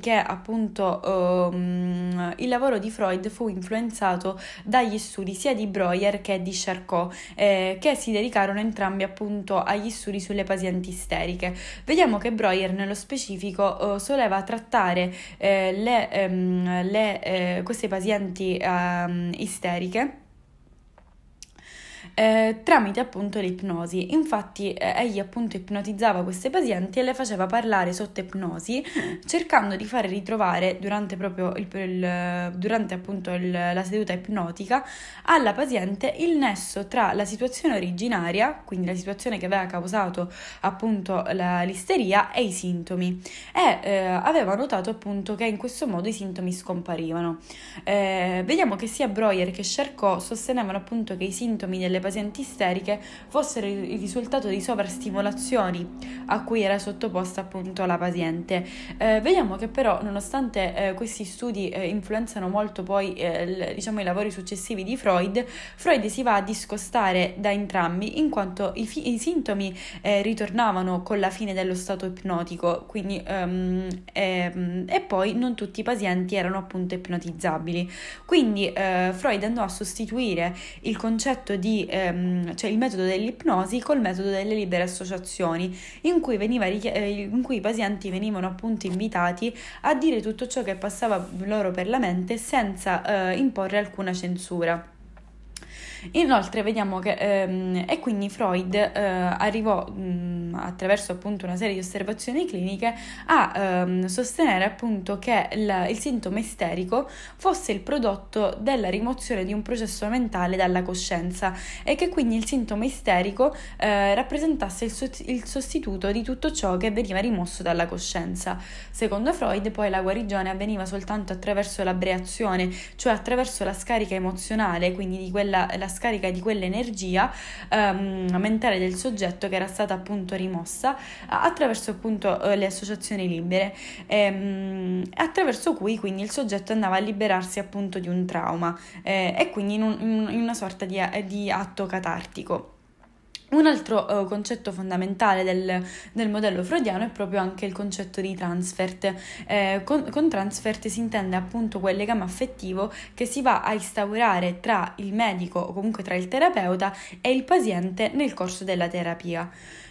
che appunto um, il lavoro di Freud fu influenzato dagli studi sia di Breuer che di Charcot, eh, che si dedicarono entrambi appunto agli studi sulle pazienti isteriche. Vediamo che Breuer nello specifico uh, soleva trattare eh, le, um, le, eh, queste pazienti um, isteriche eh, tramite appunto l'ipnosi. Infatti eh, egli appunto ipnotizzava queste pazienti e le faceva parlare sotto ipnosi cercando di far ritrovare durante proprio il, il, durante appunto il, la seduta ipnotica alla paziente il nesso tra la situazione originaria, quindi la situazione che aveva causato appunto la, l'isteria e i sintomi e eh, aveva notato appunto che in questo modo i sintomi scomparivano. Eh, vediamo che sia Breuer che Charcot sostenevano appunto che i sintomi delle pazienti isteriche fossero il risultato di sovrastimolazioni a cui era sottoposta appunto la paziente. Eh, vediamo che però nonostante eh, questi studi eh, influenzano molto poi eh, l- diciamo i lavori successivi di Freud, Freud si va a discostare da entrambi in quanto i, fi- i sintomi eh, ritornavano con la fine dello stato ipnotico, quindi ehm, ehm, e poi non tutti i pazienti erano appunto ipnotizzabili. Quindi eh, Freud andò a sostituire il concetto di ehm, cioè il metodo dell'ipnosi col metodo delle libere associazioni, in cui, richi- eh, in cui i pazienti venivano appunto invitati a dire tutto ciò che passava loro per la mente senza eh, imporre alcuna censura. Inoltre vediamo che ehm, e quindi Freud eh, arrivò mh, mm, attraverso appunto una serie di osservazioni cliniche a ehm, sostenere appunto che il, il sintomo isterico fosse il prodotto della rimozione di un processo mentale dalla coscienza e che quindi il sintomo isterico eh, rappresentasse il, so- il sostituto di tutto ciò che veniva rimosso dalla coscienza. Secondo Freud poi la guarigione avveniva soltanto attraverso l'abreazione, cioè attraverso la scarica emozionale, quindi di quella la scarica di quell'energia ehm, mentale del soggetto che era stata appunto rimossa eh, attraverso appunto eh, le associazioni libere, ehm, attraverso cui quindi il soggetto andava a liberarsi appunto di un trauma eh, e quindi in, un, in una sorta di, eh, di atto catartico. Un altro uh, concetto fondamentale del, del, modello freudiano è proprio anche il concetto di transfert. Eh, con, con, transfert si intende appunto quel legame affettivo che si va a instaurare tra il medico o comunque tra il terapeuta e il paziente nel corso della terapia.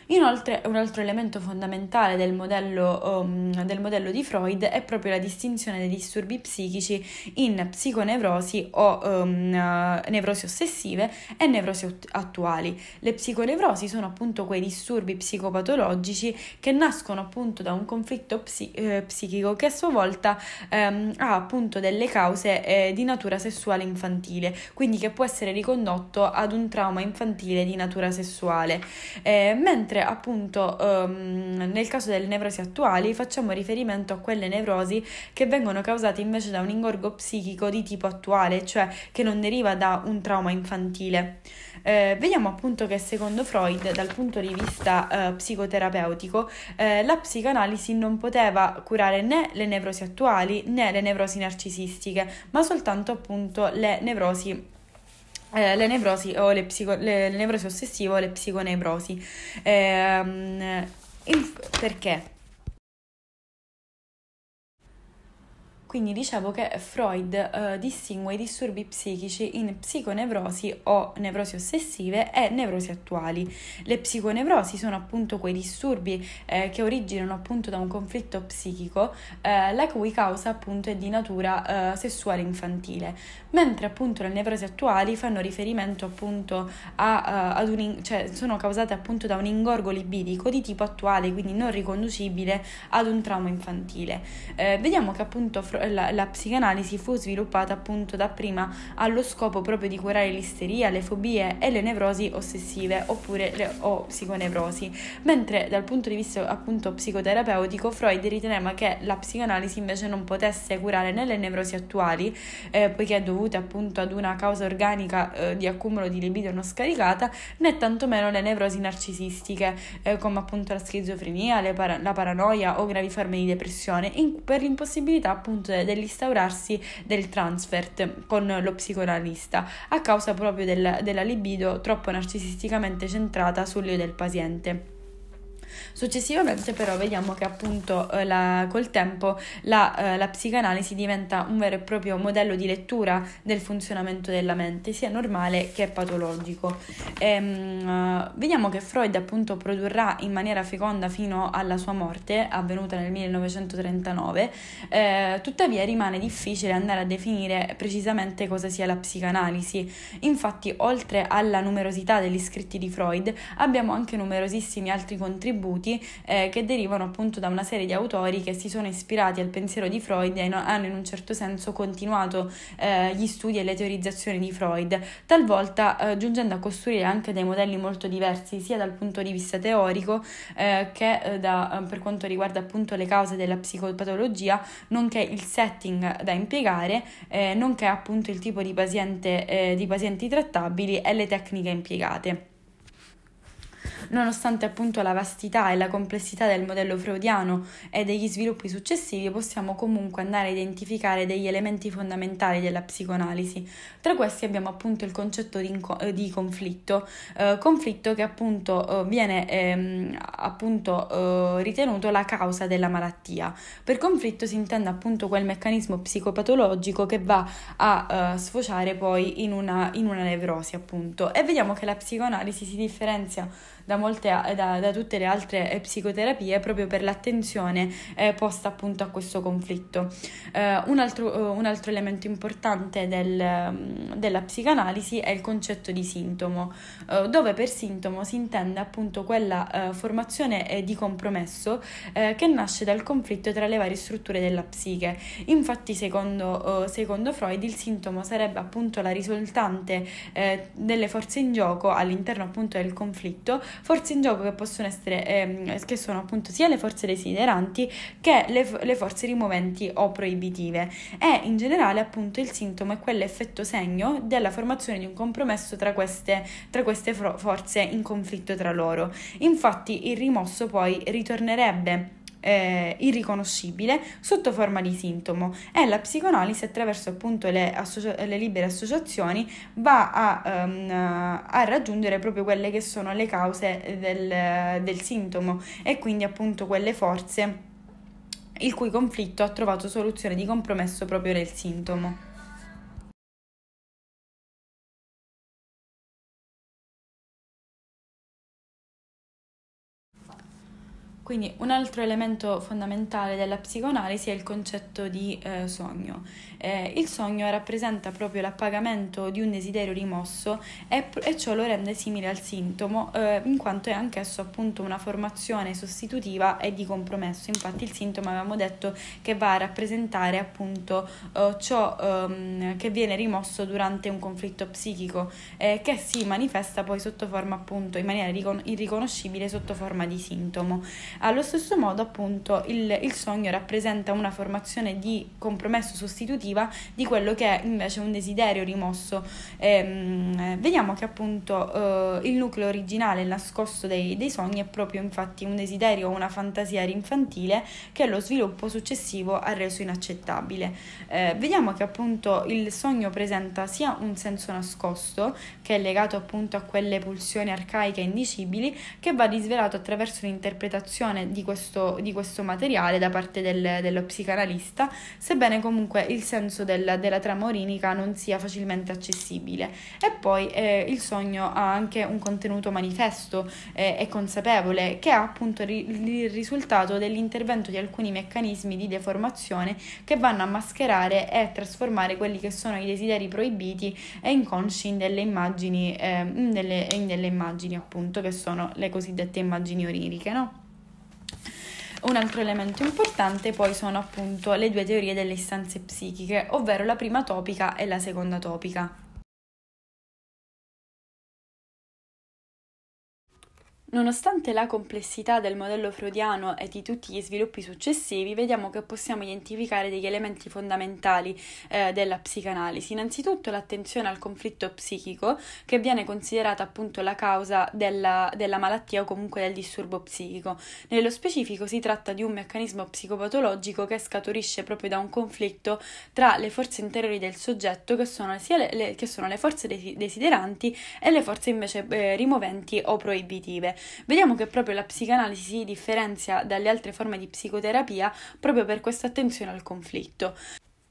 Inoltre un altro elemento fondamentale del modello, um, del modello di Freud è proprio la distinzione dei disturbi psichici in psiconevrosi o um, eh, nevrosi ossessive e nevrosi attuali. Le psiconevrosi sono appunto quei disturbi psicopatologici che nascono appunto da un conflitto psi- eh, psichico che a sua volta ehm, ha appunto delle cause eh, di natura sessuale infantile, quindi che può essere ricondotto ad un trauma infantile di natura sessuale. Eh, mentre mentre appunto um, nel caso delle nevrosi attuali facciamo riferimento a quelle nevrosi che vengono causate invece da un ingorgo psichico di tipo attuale, cioè che non deriva da un trauma infantile. Eh, vediamo appunto che secondo Freud, dal punto di vista eh, psicoterapeutico, eh, la psicanalisi non poteva curare né le nevrosi attuali né le nevrosi narcisistiche, ma soltanto appunto le nevrosi eh, le nevrosi o le, psico- le, le nevrosi ossessive o le psiconevrosi. Eh, il, perché? Quindi dicevo che Freud eh, distingue i disturbi psichici in psiconevrosi o nevrosi ossessive e nevrosi attuali. Le psiconevrosi sono appunto quei disturbi eh, che originano appunto da un conflitto psichico eh, la cui causa appunto è di natura eh, sessuale infantile, mentre appunto le nevrosi attuali fanno riferimento appunto a, eh, ad un cioè sono causate appunto da un ingorgo libidico di tipo attuale, quindi non riconducibile ad un trauma infantile. Eh, vediamo che appunto Freud la, la psicanalisi fu sviluppata appunto dapprima allo scopo proprio di curare l'isteria, le fobie e le nevrosi ossessive oppure le o psiconevrosi, mentre dal punto di vista appunto psicoterapeutico Freud riteneva che la psicanalisi invece non potesse curare né le nevrosi attuali, eh, poiché dovute appunto ad una causa organica eh, di accumulo di libido non scaricata, né tantomeno le nevrosi narcisistiche, eh, come appunto la schizofrenia, para- la paranoia o gravi forme di depressione, in- per l'impossibilità appunto eh, dell'instaurarsi del transfert con lo psicoanalista, a causa proprio del, della libido troppo narcisisticamente centrata sull'io del paziente. Successivamente però vediamo che appunto eh, la, col tempo la, eh, la psicanalisi diventa un vero e proprio modello di lettura del funzionamento della mente, sia normale che patologico. E, ehm, eh, vediamo che Freud appunto produrrà in maniera feconda fino alla sua morte, avvenuta nel 1939, eh, tuttavia rimane difficile andare a definire precisamente cosa sia la psicanalisi. Infatti, oltre alla numerosità degli scritti di Freud, abbiamo anche numerosissimi altri contributi contributi eh, che derivano appunto da una serie di autori che si sono ispirati al pensiero di Freud e hanno in un certo senso continuato eh, gli studi e le teorizzazioni di Freud, talvolta eh, giungendo a costruire anche dei modelli molto diversi sia dal punto di vista teorico eh, che eh, da, eh, per quanto riguarda appunto le cause della psicopatologia, nonché il setting da impiegare, nonché appunto il tipo di, paziente, di pazienti trattabili e le tecniche impiegate. Nonostante appunto la vastità e la complessità del modello freudiano e degli sviluppi successivi, possiamo comunque andare a identificare degli elementi fondamentali della psicoanalisi. Tra questi abbiamo appunto il concetto di, inco- eh, di conflitto, eh, conflitto che appunto eh, viene ehm, appunto eh, ritenuto la causa della malattia. Per conflitto si intende appunto quel meccanismo psicopatologico che va a eh, sfociare poi in una, in una nevrosi appunto. E vediamo che la psicoanalisi si differenzia da, molte, da, da tutte le altre eh, psicoterapie proprio per l'attenzione eh, posta appunto a questo conflitto. Eh, un, altro, eh, un, altro, elemento importante del, mm, della psicanalisi è il concetto di sintomo, eh, dove per sintomo si intende appunto quella eh, formazione di compromesso che nasce dal conflitto tra le varie strutture della psiche. Infatti secondo, secondo Freud il sintomo sarebbe appunto la risultante delle forze in gioco all'interno appunto del conflitto forze in gioco che possono essere, eh, che sono appunto sia le forze desideranti che le, le forze rimoventi o proibitive. E in generale appunto il sintomo è quell'effetto segno della formazione di un compromesso tra queste, tra queste forze in conflitto tra loro. Infatti il rimosso poi ritornerebbe eh, irriconoscibile sotto forma di sintomo e la psicoanalisi attraverso appunto le, associ- le libere associazioni va a, um, a, raggiungere proprio quelle che sono le cause del, del sintomo e quindi appunto quelle forze il cui conflitto ha trovato soluzione di compromesso proprio nel sintomo. Quindi un altro elemento fondamentale della psicoanalisi è il concetto di eh, sogno. Eh, il sogno rappresenta proprio l'appagamento di un desiderio rimosso e, e ciò lo rende simile al sintomo eh, in quanto è anch'esso appunto una formazione sostitutiva e di compromesso. Infatti il sintomo avevamo detto che va a rappresentare appunto eh, ciò ehm, che viene rimosso durante un conflitto psichico eh, che si manifesta poi sotto forma appunto in maniera irricon- irriconoscibile sotto forma di sintomo. Allo stesso modo, appunto, il, il sogno rappresenta una formazione di compromesso sostitutiva di quello che è invece un desiderio rimosso. Ehm, vediamo che appunto eh, il nucleo originale nascosto dei, dei sogni è proprio infatti un desiderio o una fantasia infantile che lo sviluppo successivo ha reso inaccettabile. Eh, vediamo che appunto il sogno presenta sia un senso nascosto, che è legato appunto a quelle pulsioni arcaiche e indicibili, che va risvelato attraverso l'interpretazione valutazione di questo, di questo materiale da parte del, dello psicanalista, sebbene comunque il senso del, della trama orinica non sia facilmente accessibile. E poi eh, il sogno ha anche un contenuto manifesto eh, e consapevole, che è appunto ri- il risultato dell'intervento di alcuni meccanismi di deformazione che vanno a mascherare e trasformare quelli che sono i desideri proibiti e inconsci in delle immagini, eh, in delle, in delle immagini appunto che sono le cosiddette immagini oniriche, no? Un altro elemento importante poi sono appunto le due teorie delle istanze psichiche, ovvero la prima topica e la seconda topica. Nonostante la complessità del modello freudiano e di tutti gli sviluppi successivi, vediamo che possiamo identificare degli elementi fondamentali eh, della psicanalisi. Innanzitutto l'attenzione al conflitto psichico, che viene considerata appunto la causa della, della malattia o comunque del disturbo psichico. Nello specifico si tratta di un meccanismo psicopatologico che scaturisce proprio da un conflitto tra le forze interiori del soggetto, che sono, sia le, le, che sono le forze desideranti e le forze invece eh, rimoventi o proibitive. Vediamo che proprio la psicanalisi si differenzia dalle altre forme di psicoterapia proprio per questa attenzione al conflitto.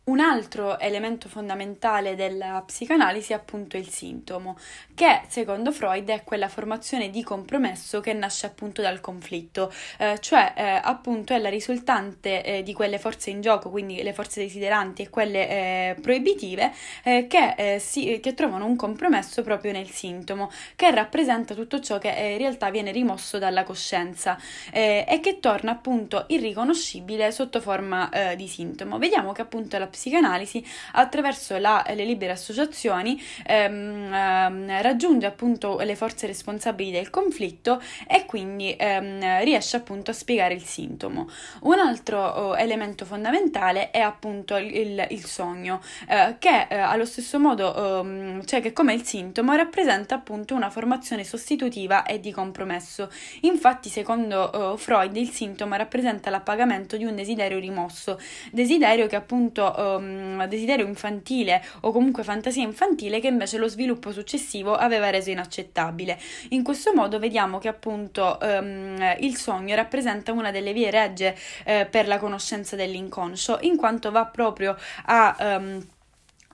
Un altro elemento fondamentale della psicanalisi è appunto il sintomo, che secondo Freud è quella formazione di compromesso che nasce appunto dal conflitto, eh, cioè eh, appunto è la risultante eh, di quelle forze in gioco, quindi le forze desideranti e quelle eh, proibitive, eh, che, eh, si, che, trovano un compromesso proprio nel sintomo, che rappresenta tutto ciò che in realtà viene rimosso dalla coscienza e che torna appunto irriconoscibile sotto forma di sintomo. Vediamo che appunto la psicanalisi, attraverso la, le libere associazioni ehm, ehm, raggiunge appunto le forze responsabili del conflitto e quindi ehm, riesce appunto a spiegare il sintomo. Un altro oh, elemento fondamentale è appunto il, il sogno, eh, che eh, allo stesso modo, ehm, cioè che come il sintomo rappresenta appunto una formazione sostitutiva e di compromesso. Infatti, secondo eh, Freud, il sintomo rappresenta l'appagamento di un desiderio rimosso, desiderio che appunto oh, um, desiderio infantile o comunque fantasia infantile che invece lo sviluppo successivo aveva reso inaccettabile. In questo modo vediamo che appunto um, il sogno rappresenta una delle vie regge eh, per la conoscenza dell'inconscio, in quanto va proprio a um,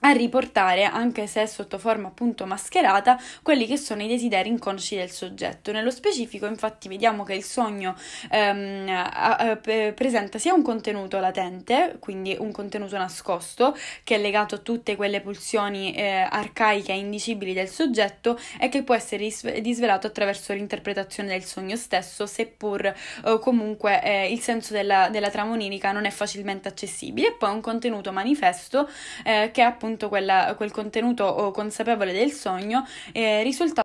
a riportare, anche se sotto forma appunto mascherata, quelli che sono i desideri inconsci del soggetto. Nello specifico, infatti, vediamo che il sogno ehm, a, a, a, presenta sia un contenuto latente, quindi un contenuto nascosto, che è legato a tutte quelle pulsioni eh, arcaiche e indicibili del soggetto e che può essere disve- disvelato attraverso l'interpretazione del sogno stesso, seppur eh, comunque eh, il senso della, della trama onirica non è facilmente accessibile. E poi un contenuto manifesto eh, che è appunto appunto quella, quel contenuto oh, consapevole del sogno, eh, risulta